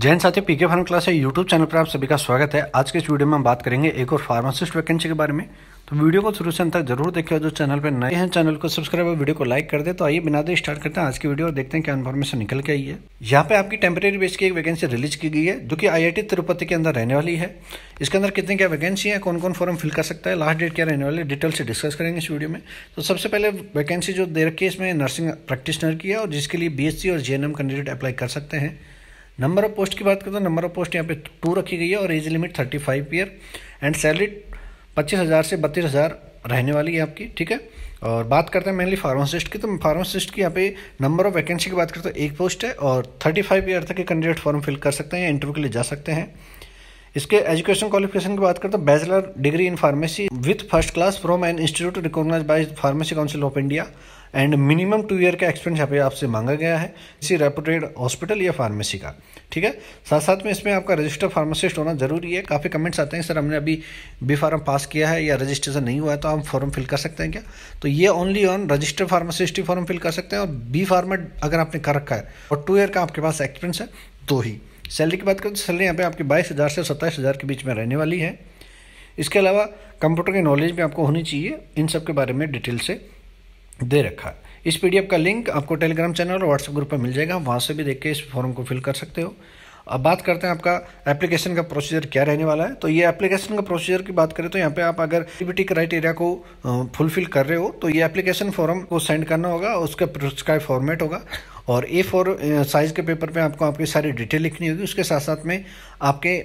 जैन साथियों PK pharm class है YouTube channel पर आप सभी का स्वागत है आज के इस वीडियो में हम बात करेंगे एक और फार्मासिस्ट वैकेंसी के बारे में तो वीडियो को शुरू से अंत तक जरूर देखिए जो चैनल पर नए हैं चैनल को सब्सक्राइब और वीडियो को लाइक कर दे तो आइए बिना दे स्टार्ट करते हैं आज की वीडियो और देखते हैं क्या इन्फॉर्मेशन निकल के आई है यहाँ पे आपकी टेम्परेरी बेस की एक वैकेंसी रिलीज की गई है जो कि आई तिरुपति के अंदर रहने वाली है इसके अंदर कितने क्या वैकेंसी है कौन कौन फॉर्म फिल कर सकता है लास्ट डेट क्या रहने वाली डिटेल से डिस्कस करेंगे इस वीडियो में तो सबसे पहले वैकेंसी जो दे रखी है इसमें नर्सिंग प्रैक्टिशनर की है और जिसके लिए बी और जे कैंडिडेट अप्लाई कर सकते हैं नंबर ऑफ पोस्ट की बात करें तो नंबर ऑफ पोस्ट यहाँ पे टू रखी गई है और age limit thirty five year and salary पच्चीस हज़ार से बत्तीस हज़ार रहने वाली है आपकी ठीक है और बात करते हैं मेनली फार्मासिस्ट की तो फार्मासिस्ट की यहाँ पे नंबर ऑफ वैकेंसी की बात करें तो एक पोस्ट है और थर्टी फाइव ईयर तक के कैंडिडेट फॉर्म फिल कर सकते हैं या इंटरव्यू के लिए जा सकते हैं इसके एजुकेशन क्वालिफिकेशन की बात करते हैं bachelor degree in pharmacy with first class from an institute recognise by pharmacy council of India and minimum two year का एक्सपीरियंस यहाँ पे आपसे मांगा गया है किसी रेपुटेड हॉस्पिटल या फार्मेसी का ठीक है साथ साथ में इसमें आपका रजिस्टर फार्मासिस्ट होना जरूरी है काफ़ी कमेंट्स आते हैं सर हमने अभी बी फार्म पास किया है या रजिस्ट्रेशन नहीं हुआ है तो हम फॉर्म फिल कर सकते हैं क्या तो ये ओनली ऑन रजिस्टर फार्मासिस्ट ही फॉर्म फिल कर सकते हैं और बी फार्मेट अगर आपने कर रखा है और टू ईयर का आपके पास एक्सपीरियंस है तो ही सैलरी की बात करें तो सैलरी यहाँ पे आपकी बाईस हज़ार से सत्ताईस हज़ार के बीच में रहने वाली है इसके अलावा कंप्यूटर की नॉलेज भी आपको होनी चाहिए इन सब के बारे में डिटेल से दे रखा है इस पीडीएफ का लिंक आपको टेलीग्राम चैनल और व्हाट्सएप ग्रुप पर मिल जाएगा वहाँ से भी देख के इस फॉर्म को फिल कर सकते हो अब बात करते हैं आपका एप्लीकेशन का प्रोसीजर क्या रहने वाला है तो ये एप्लीकेशन का प्रोसीजर की बात करें तो यहाँ पे आप अगर एक्टिविटी क्राइटेरिया को फुलफिल कर रहे हो तो ये एप्लीकेशन फॉर्म को सेंड करना होगा उसका प्रिस्क्राइब फॉर्मेट होगा और ए फोर साइज़ के पेपर पे आपको आपकी सारी डिटेल लिखनी होगी उसके साथ साथ में आपके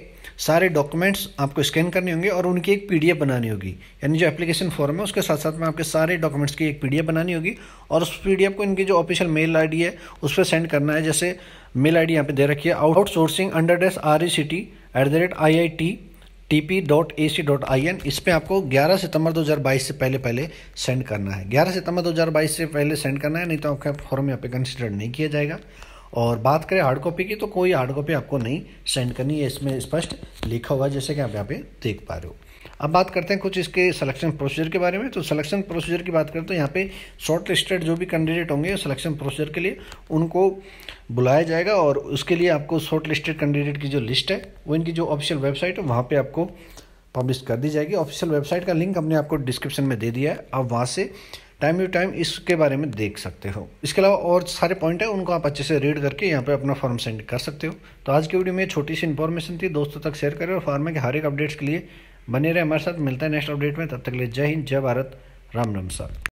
सारे डॉक्यूमेंट्स आपको स्कैन करने होंगे और उनकी एक पीडीएफ बनानी होगी यानी जो एप्लीकेशन फॉर्म है उसके साथ साथ में आपके सारे डॉक्यूमेंट्स की एक पीडीएफ बनानी होगी और उस पीडीएफ को इनकी जो ऑफिशियल मेल आईडी है उस पर सेंड करना है जैसे मेल आई डी यहाँ पे दे रखी है outsourcing under this R E C T at the rate I I T T P dot A C dot I N इस पर आपको 11 सितंबर 2022 से पहले पहले सेंड करना है 11 सितंबर 2022 से पहले सेंड करना है नहीं तो आपका फॉर्म यहाँ पे कंसिडर नहीं किया जाएगा और बात करें हार्ड कॉपी की तो कोई हार्ड कॉपी आपको नहीं सेंड करनी है इसमें स्पष्ट लिखा हुआ जैसे कि आप यहाँ पे देख पा रहे हो अब बात करते हैं कुछ इसके सिलेक्शन प्रोसीजर के बारे में तो सिलेक्शन प्रोसीजर की बात करें तो यहाँ पे शॉर्ट लिस्टेड जो भी कैंडिडेट होंगे सिलेक्शन प्रोसीजर के लिए उनको बुलाया जाएगा और उसके लिए आपको शॉर्ट लिस्टेड कैंडिडेट की जो लिस्ट है वो इनकी जो ऑफिशियल वेबसाइट है वहाँ पर आपको पब्लिश कर दी जाएगी ऑफिशियल वेबसाइट का लिंक हमने आपको डिस्क्रिप्शन में दे दिया है आप वहाँ से टाइम टू टाइम इसके बारे में देख सकते हो इसके अलावा और सारे पॉइंट है उनको आप अच्छे से रीड करके यहाँ पे अपना फॉर्म सेंड कर सकते हो तो आज की वीडियो में छोटी सी इन्फॉर्मेशन थी दोस्तों तक शेयर करें और फार्मा के हर एक अपडेट्स के लिए बने रहे हमारे साथ मिलता है नेक्स्ट अपडेट में तब तक के लिए जय हिंद जय भारत राम राम साहब